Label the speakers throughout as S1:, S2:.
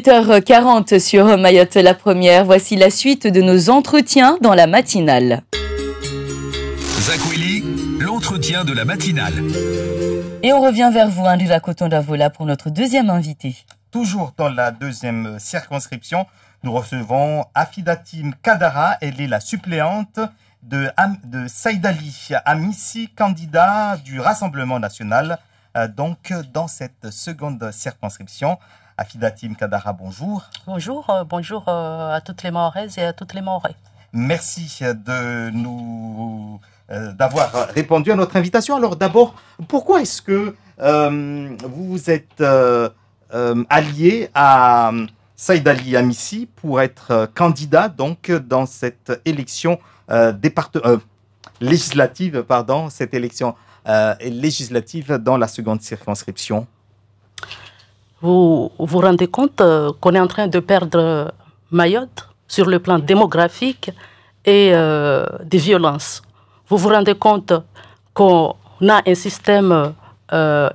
S1: 7h40 sur Mayotte la première. Voici la suite de nos entretiens dans la matinale.
S2: Zakwili, l'entretien de la matinale.
S1: Et on revient vers vous, Andula hein, Coton d'Avola, pour notre deuxième invité. Toujours dans
S2: la deuxième circonscription, nous recevons Afidatim Kadara. Elle est la suppléante de, de Saïdali Amissi, candidat du Rassemblement national euh, donc dans cette seconde circonscription. Afidatim Kadara, bonjour.
S1: Bonjour, euh, bonjour euh, à toutes les Mahoraises et à toutes les Mahorais.
S2: Merci de nous d'avoir répondu à notre invitation. Alors d'abord, pourquoi est-ce que vous êtes allié à Saïd Ali Amissi pour être candidat donc dans cette élection législative, pardon, cette élection euh, législative dans la seconde circonscription
S1: Vous vous rendez compte euh, qu'on est en train de perdre Mayotte sur le plan démographique et euh, des violences. Vous vous rendez compte qu'on a un système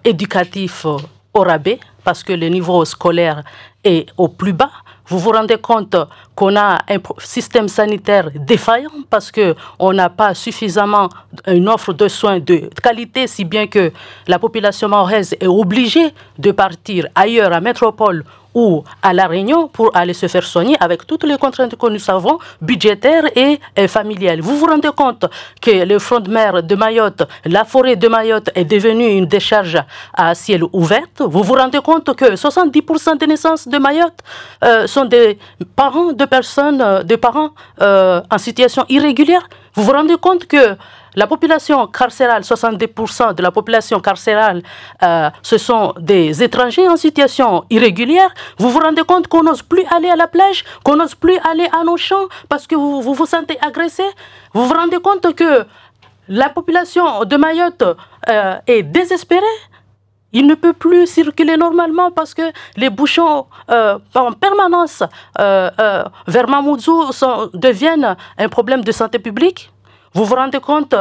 S1: éducatif au rabais parce que le niveau scolaire est au plus bas. Vous vous rendez compte qu'on a un système sanitaire défaillant parce que on n'a pas suffisamment une offre de soins de qualité, si bien que la population mahoraise est obligée de partir ailleurs, à métropole ou à La Réunion pour aller se faire soigner avec toutes les contraintes que nous savons, budgétaires et, familiales. Vous vous rendez compte que le front de mer de Mayotte, la forêt de Mayotte est devenue une décharge à ciel ouvert. Vous vous rendez compte que 70% des naissances de Mayotte euh, sont des parents de personnes, euh, des parents euh, en situation irrégulière. Vous vous rendez compte que la population carcérale, 70% de la population carcérale, euh, ce sont des étrangers en situation irrégulière. Vous vous rendez compte qu'on n'ose plus aller à la plage, qu'on n'ose plus aller à nos champs parce que vous vous, sentez agressé Vous vous rendez compte que la population de Mayotte euh, est désespérée il ne peut plus circuler normalement parce que les bouchons euh, en permanence vers Mamoudzou deviennent un problème de santé publique. Vous vous rendez compte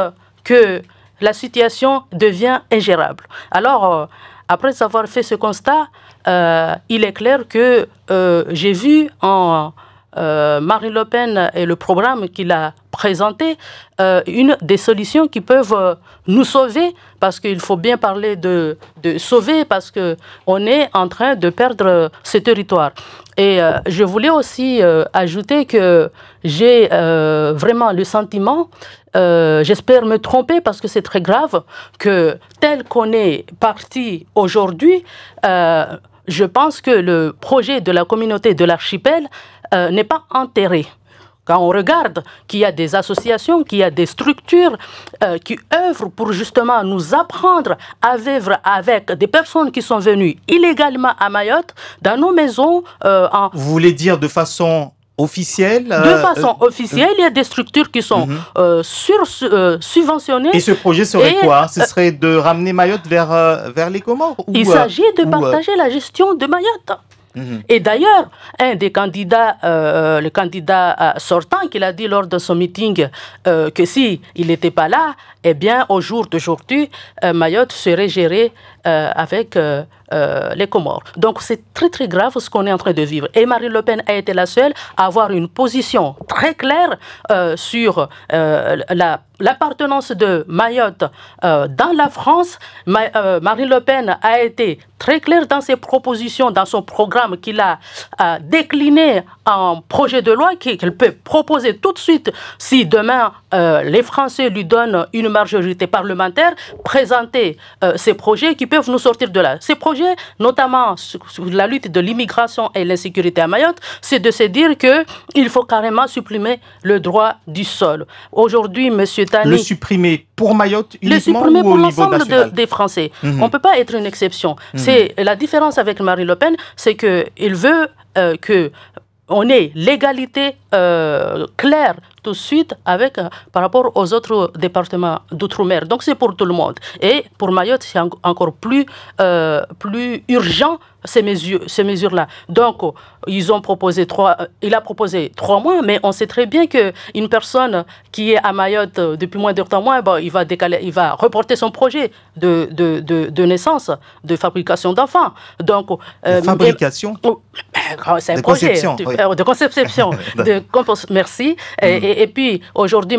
S1: que la situation devient ingérable. Alors, euh, après avoir fait ce constat, euh, il est clair que euh, j'ai vu en euh, marie Marine Le Pen et le programme qu'il a présenté, euh, une des solutions qui peuvent euh, nous sauver, parce qu'il faut bien parler de, de sauver, parce qu'on est en train de perdre ce territoire. Et je voulais aussi ajouter que j'ai vraiment le sentiment, j'espère me tromper parce que c'est très grave, que tel qu'on est parti aujourd'hui, je pense que le projet de la communauté de l'archipel euh, n'est pas enterré. Quand on regarde qu'il y a des associations, qu'il y a des structures euh, qui œuvrent pour justement nous apprendre à vivre avec des personnes qui sont venues illégalement à Mayotte, dans nos maisons. Euh,
S2: Vous voulez dire de façon officielle De façon
S1: officielle, il y a des structures qui sont mhm. sur, subventionnées. Et ce projet serait quoi Ce serait
S2: de ramener Mayotte vers, vers les Comores Il s'agit de partager
S1: la gestion de Mayotte. Mhm. Et d'ailleurs, un des candidats, euh, le candidat euh, sortant, qui a dit lors de son meeting euh, que si il n'était pas là, eh bien, au jour d'aujourd'hui, Mayotte serait gérée euh, avec euh, euh, les Comores. Donc c'est très très grave ce qu'on est en train de vivre. Et Marine Le Pen a été la seule à avoir une position très claire sur la l'appartenance de Mayotte dans la France. marie Marine Le Pen a été très claire dans ses propositions, dans son programme qu'il a décliné en projet de loi qu'elle peut proposer tout de suite si demain les Français lui donnent une majorité parlementaire, présenter ses projets qui peuvent nous sortir de là. Ces projets, notamment sur la lutte de l'immigration et l'insécurité à Mayotte, c'est de se dire que il faut carrément supprimer le droit du sol. Aujourd'hui, Monsieur Tani, le
S2: supprimer pour Mayotte uniquement le supprimer pour l'ensemble des
S1: Français. Mhm. On ne peut pas être une exception. Mhm. C'est la différence avec Marie Le Pen, c'est qu'il veut euh, que on ait l'égalité euh, claire tout suite avec, euh, par rapport aux autres départements d'outre-mer. Donc c'est pour tout le monde. Et pour Mayotte, c'est encore plus, euh, plus urgent ces mesures, ces mesures-là. Donc, ils ont proposé trois, euh, il a proposé trois mois, mais on sait très bien que une personne qui est à Mayotte euh, depuis moins de trois mois, il va décaler, il va reporter son projet de, de, de, de naissance, de fabrication d'enfants. Donc, euh, fabrication. Oh, ben, c'est un de projet conception, de conception. merci. Mm. Et, puis aujourd'hui,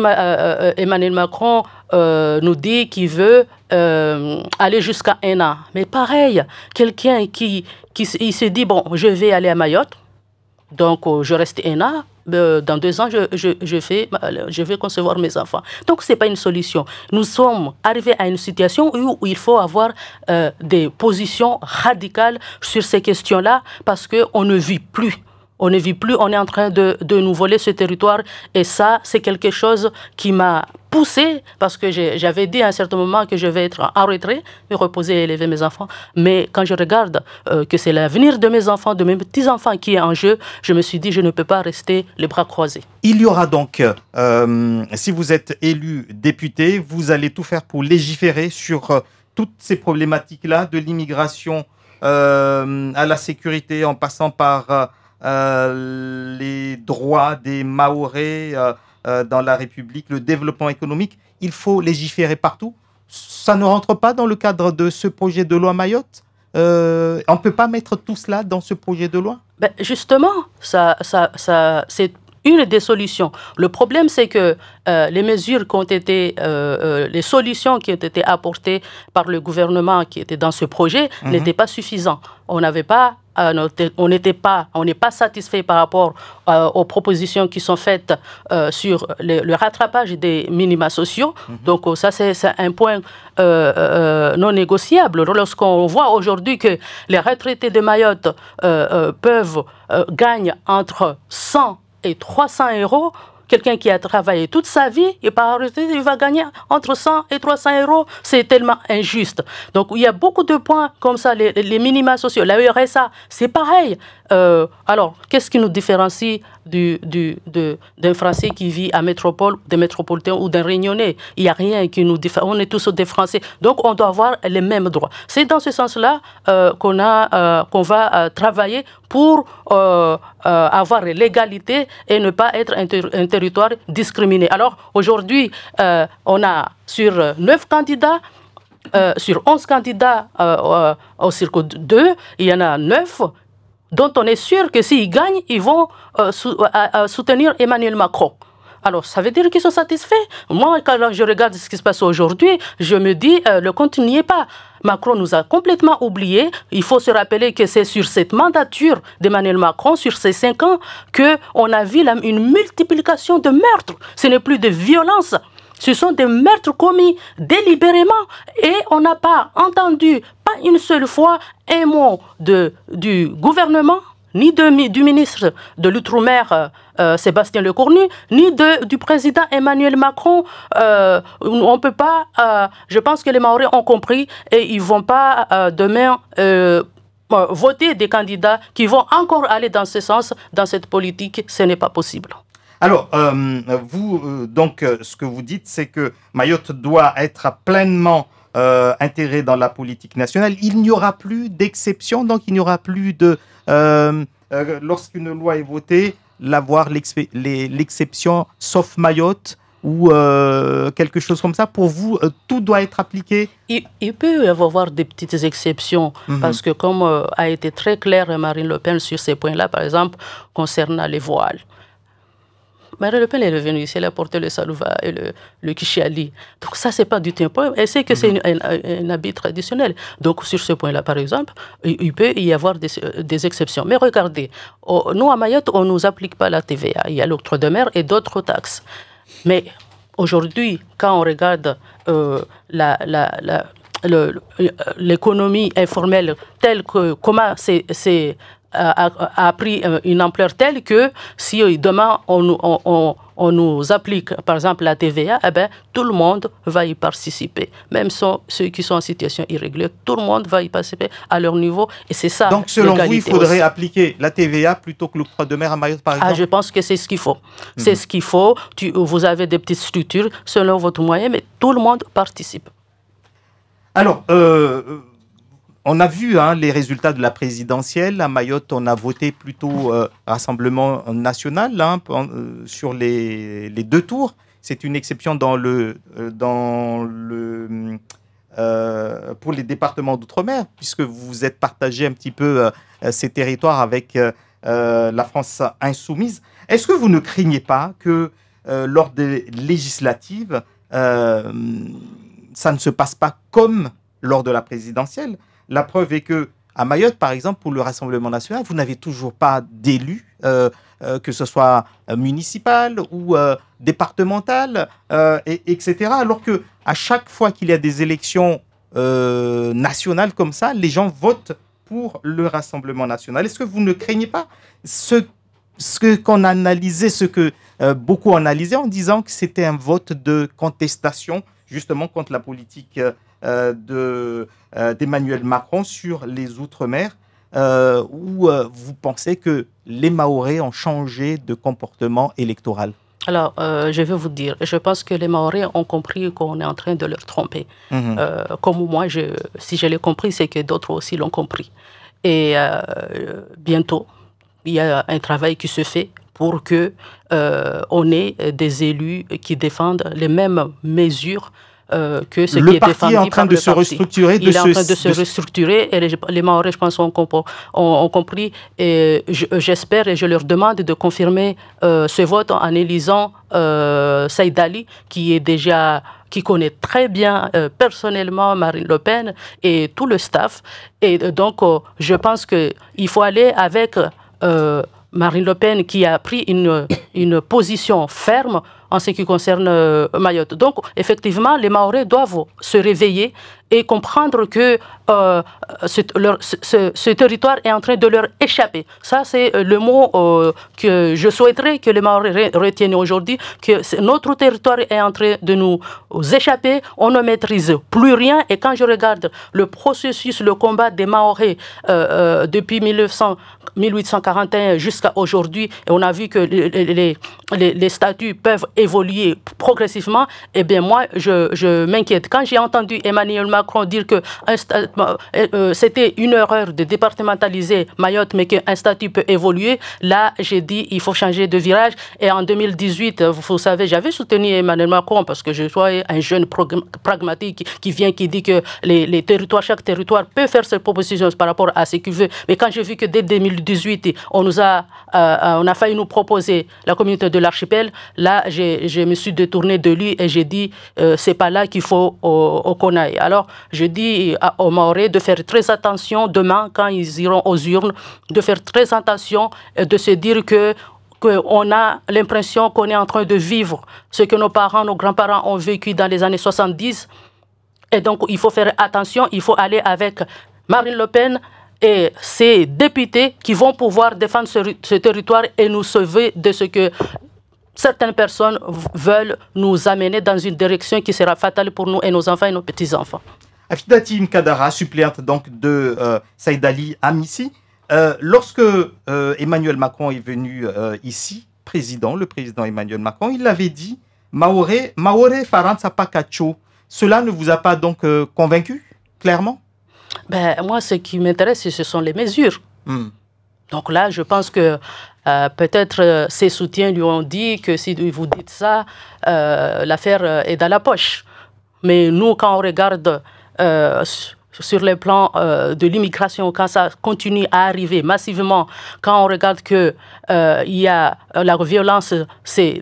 S1: Emmanuel Macron nous dit qu'il veut euh, aller jusqu'à un an. Mais pareil, quelqu'un qui, qui il se dit, bon, je vais aller à Mayotte, donc euh, je reste un an, euh, dans deux ans, je, je, je, fais, je vais concevoir mes enfants. Donc, ce n'est pas une solution. Nous sommes arrivés à une situation où, il faut avoir des positions radicales sur ces questions-là parce qu'on ne vit plus. On ne vit plus, on est en train de, de nous voler ce territoire. Et ça, c'est quelque chose qui m'a poussé parce que j'avais dit à un certain moment que je vais être en retrait, me reposer et élever mes enfants. Mais quand je regarde euh, que c'est l'avenir de mes enfants, de mes petits-enfants qui est en jeu, je me suis dit, je ne peux pas rester les bras croisés.
S2: Il y aura donc, euh, si vous êtes élu député, vous allez tout faire pour légiférer sur euh, toutes ces problématiques-là, de l'immigration à la sécurité, en passant par les droits des Maorés, euh, dans la République, le développement économique. Il faut légiférer partout. Ça ne rentre pas dans le cadre de ce projet de loi Mayotte. Euh, on ne peut pas mettre tout cela dans ce projet de loi
S1: ben Justement, ça, ça, ça c'est une des solutions. Le problème, c'est que euh, les mesures qui ont été, euh, euh, les solutions qui ont été apportées par le gouvernement qui était dans ce projet mhm. n'étaient pas suffisantes. On n'avait pas on n'était pas, on n'est pas satisfait par rapport aux propositions qui sont faites sur le, rattrapage des minima sociaux. Mhm. Donc ça c'est un point non négociable. Lorsqu'on voit aujourd'hui que les retraités de Mayotte peuvent gagner entre 100 et 300 euros. Quelqu'un qui a travaillé toute sa vie, il, va il va gagner entre 100 et 300 euros. C'est tellement injuste. Donc, il y a beaucoup de points comme ça, les, minima sociaux. La RSA, c'est pareil. Euh, alors, qu'est-ce qui nous différencie du, d'un Français qui vit à métropole, des métropolitains ou d'un Réunionnais. Il n'y a rien qui nous différencie. On est tous des Français. Donc, on doit avoir les mêmes droits. C'est dans ce sens-là euh, qu'on, a, euh, qu'on va euh, travailler pour avoir l'égalité et ne pas être un, territoire discriminé. Alors, aujourd'hui, on a sur neuf candidats, sur 11 candidats au circo 2, il y en a 9 dont on est sûr que s'ils gagnent, ils vont euh, euh, soutenir Emmanuel Macron. Alors, ça veut dire qu'ils sont satisfaits. Moi, quand je regarde ce qui se passe aujourd'hui, je me dis, euh, le n'y continuez pas. Macron nous a complètement oublié. Il faut se rappeler que c'est sur cette mandature d'Emmanuel Macron, sur ces cinq ans, que qu'on a vu une multiplication de meurtres. Ce n'est plus de violence, ce sont des meurtres commis délibérément et on n'a pas entendu, pas une seule fois, un mot de, du gouvernement ni du ministre de l'Outre-mer euh, euh, Sébastien Lecornu, ni de, du président Emmanuel Macron. Euh, on peut pas, je pense que les Maoris ont compris et ils vont pas demain voter des candidats qui vont encore aller dans ce sens, dans cette politique. Ce n'est pas possible.
S2: Alors, euh, vous, euh, donc, euh, ce que vous dites, c'est que Mayotte doit être pleinement intégrée dans la politique nationale. Il n'y aura plus d'exception, donc il n'y aura plus de... lorsqu'une loi est votée, l'avoir l'exception, sauf Mayotte, ou quelque chose comme ça
S1: Pour vous, tout doit être appliqué il, peut y avoir des petites exceptions, mhm. parce que comme a été très clair Marine Le Pen sur ces points-là, par exemple, concernant les voiles. Marie Le Pen est revenue ici, elle a porté le salouva et le, le kishiali. Donc ça, c'est pas du tout un problème. Elle sait que c'est mhm. un, habit traditionnel. Donc sur ce point-là, par exemple, il peut y avoir des, des exceptions. Mais regardez, nous à Mayotte, on ne nous applique pas la TVA. Il y a l'octroi de mer et d'autres taxes. Mais aujourd'hui, quand on regarde euh, la, la, la l'économie informelle telle que comment c'est euh, a, pris euh, une ampleur telle que si euh, demain on, on, on, on nous applique par exemple la TVA, eh ben, tout le monde va y participer. Même ceux qui sont en situation irrégulière, tout le monde va y participer à leur niveau. Et c'est ça. Donc selon vous, il faudrait appliquer la TVA plutôt que le croix de mer à Mayotte par ah, exemple ah, Je pense que c'est ce qu'il faut. Mhm. C'est ce qu'il faut. Tu, vous avez des petites structures selon votre moyen, mais tout le monde participe.
S2: Alors, on a vu hein, les résultats de la présidentielle. À Mayotte, on a voté plutôt euh, Rassemblement national hein, euh, sur les, deux tours. C'est une exception euh, pour les départements d'outre-mer, puisque vous êtes partagé un petit peu ces territoires avec la France insoumise. Est-ce que vous ne craignez pas que lors des législatives, ça ne se passe pas comme lors de la présidentielle. La preuve est que à Mayotte, par exemple, pour le Rassemblement national, vous n'avez toujours pas d'élu, euh, euh, que ce soit euh, municipal ou départemental, etc. Alors que à chaque fois qu'il y a des élections nationales comme ça, les gens votent pour le Rassemblement national. Est-ce que vous ne craignez pas ce, ce qu'on analysait, ce que beaucoup analysaient en disant que c'était un vote de contestation justement contre la politique euh, euh, d'Emmanuel Emmanuel Macron sur les Outre-mer euh, où vous pensez que les Maorais ont changé de comportement électoral
S1: alors, je vais vous dire, je pense que les Maoris ont compris qu'on est en train de leur tromper. Mhm. comme moi, si je l'ai compris, c'est que d'autres aussi l'ont compris. Et bientôt, il y a un travail qui se fait pour que on ait des élus qui défendent les mêmes mesures euh, que ce le qui parti est en train de se restructurer. il est en train de se restructurer et les, les, je pense, ont, compris. Et j'espère et je leur demande de confirmer euh, ce vote en élisant euh, Saïd Ali, qui est déjà qui connaît très bien euh, personnellement Marine Le Pen et tout le staff. Et donc, je pense qu'il faut aller avec Marine Le Pen qui a pris une, une position ferme en ce qui concerne euh, Mayotte. Donc, effectivement, les Maoris doivent se réveiller et comprendre que euh, ce, territoire est en train de leur échapper. Ça, c'est euh, le mot euh, que je souhaiterais que les Maoris retiennent aujourd'hui, que notre territoire est en train de nous échapper, on ne maîtrise plus rien. Et quand je regarde le processus, le combat des Maoris depuis 1900, 1841 jusqu'à aujourd'hui, et on a vu que les, les, statuts peuvent évoluer progressivement, eh bien moi, je, je m'inquiète. Quand j'ai entendu Emmanuel Macron dire que euh, euh, c'était une erreur de départementaliser Mayotte, mais qu'un statut peut évoluer. Là, j'ai dit il faut changer de virage. Et en 2018, euh, vous savez, j'avais soutenu Emmanuel Macron parce que je suis un jeune pragmatique qui vient, qui dit que les, territoires, chaque territoire peut faire ses propositions par rapport à ce qu'il veut. Mais quand j'ai vu que dès 2018, on nous a, on a failli nous proposer la communauté de l'archipel, là, je me suis détourné de lui et j'ai dit c'est pas là qu'il faut qu'on aille. Alors, je dis aux Maorés de faire très attention demain quand ils iront aux urnes, de faire très attention et de se dire que qu'on a l'impression qu'on est en train de vivre ce que nos parents, nos grands-parents ont vécu dans les années 70. Et donc, il faut faire attention, il faut aller avec Marine Le Pen et ses députés qui vont pouvoir défendre ce territoire et nous sauver de ce que Certaines personnes veulent nous amener dans une direction qui sera fatale pour nous et nos enfants et nos petits-enfants.
S2: Afidati Mkadara, suppléante donc de euh, Ali Amissi, euh, lorsque euh, Emmanuel Macron est venu euh, ici, président, le président Emmanuel Macron, il l'avait dit, Maoré, Maoré Faransa Pacacho. cela ne vous a pas donc convaincu, clairement
S1: ben, Moi, ce qui m'intéresse, ce sont les mesures. Hmm. Donc là, je pense que euh, peut-être ses euh, soutiens lui ont dit que si vous dites ça, euh, l'affaire est dans la poche. Mais nous, quand on regarde sur le plan euh, de l'immigration, quand ça continue à arriver massivement, quand on regarde que euh, il y a euh, la violence s'est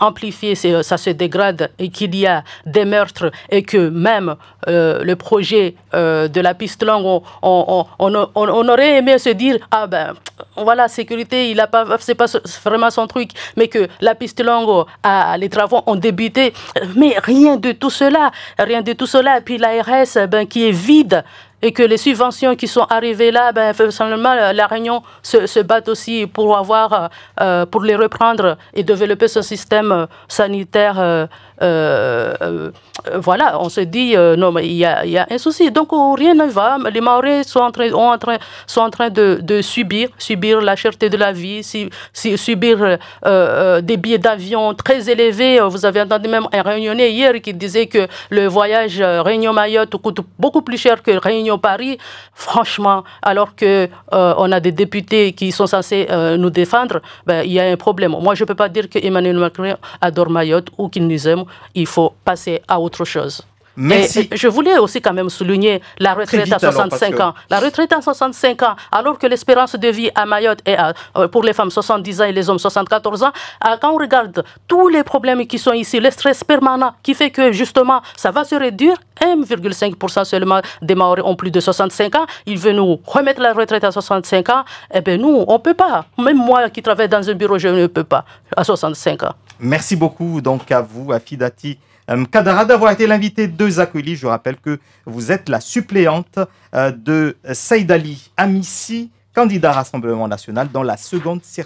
S1: amplifiée, ça se dégrade et qu'il y a des meurtres et que même le projet de la piste longue, on, on, on, on, aurait aimé se dire ah ben voilà sécurité, il a pas c'est pas vraiment son truc, mais que la piste longue, les travaux ont débuté, mais rien de tout cela, rien de tout cela. Et puis l'ARS ben qui est vide vida et que les subventions qui sont arrivées là, ben, euh, la Réunion se, se bat aussi pour avoir, euh, euh, pour les reprendre et développer ce système sanitaire. voilà, on se dit, non, mais il y, a, y a, un souci. Donc, oh, rien ne va. Les Maoris sont en train, en train, sont en train de, de, subir, subir la cherté de la vie, subir des billets d'avion très élevés. Vous avez entendu même un réunionnais hier qui disait que le voyage Réunion-Mayotte coûte beaucoup plus cher que Réunion Paris, franchement, alors que euh, on a des députés qui sont censés euh, nous défendre, ben, il y a un problème. Moi, je ne peux pas dire que Emmanuel Macron adore Mayotte ou qu'il nous aime. Il faut passer à autre chose. Merci. je voulais aussi quand même souligner la retraite à 65 ans. La retraite à 65 ans, alors que l'espérance de vie à Mayotte est euh, pour les femmes 70 ans et les hommes 74 ans, euh, quand on regarde tous les problèmes qui sont ici, le stress permanent qui fait que justement ça va se réduire, 1,5% seulement des Maoris ont plus de 65 ans, ils veulent nous remettre la retraite à 65 ans, eh bien nous, on ne peut pas. Même moi qui travaille dans un bureau, je ne peux pas à 65 ans.
S2: Merci beaucoup donc à vous, à Fidati. Euh, Kadara d'avoir été l'invité de Zakouili, Je rappelle que vous êtes la suppléante euh, de Saïd Ali Amissi, candidat Rassemblement national dans la seconde circonscription.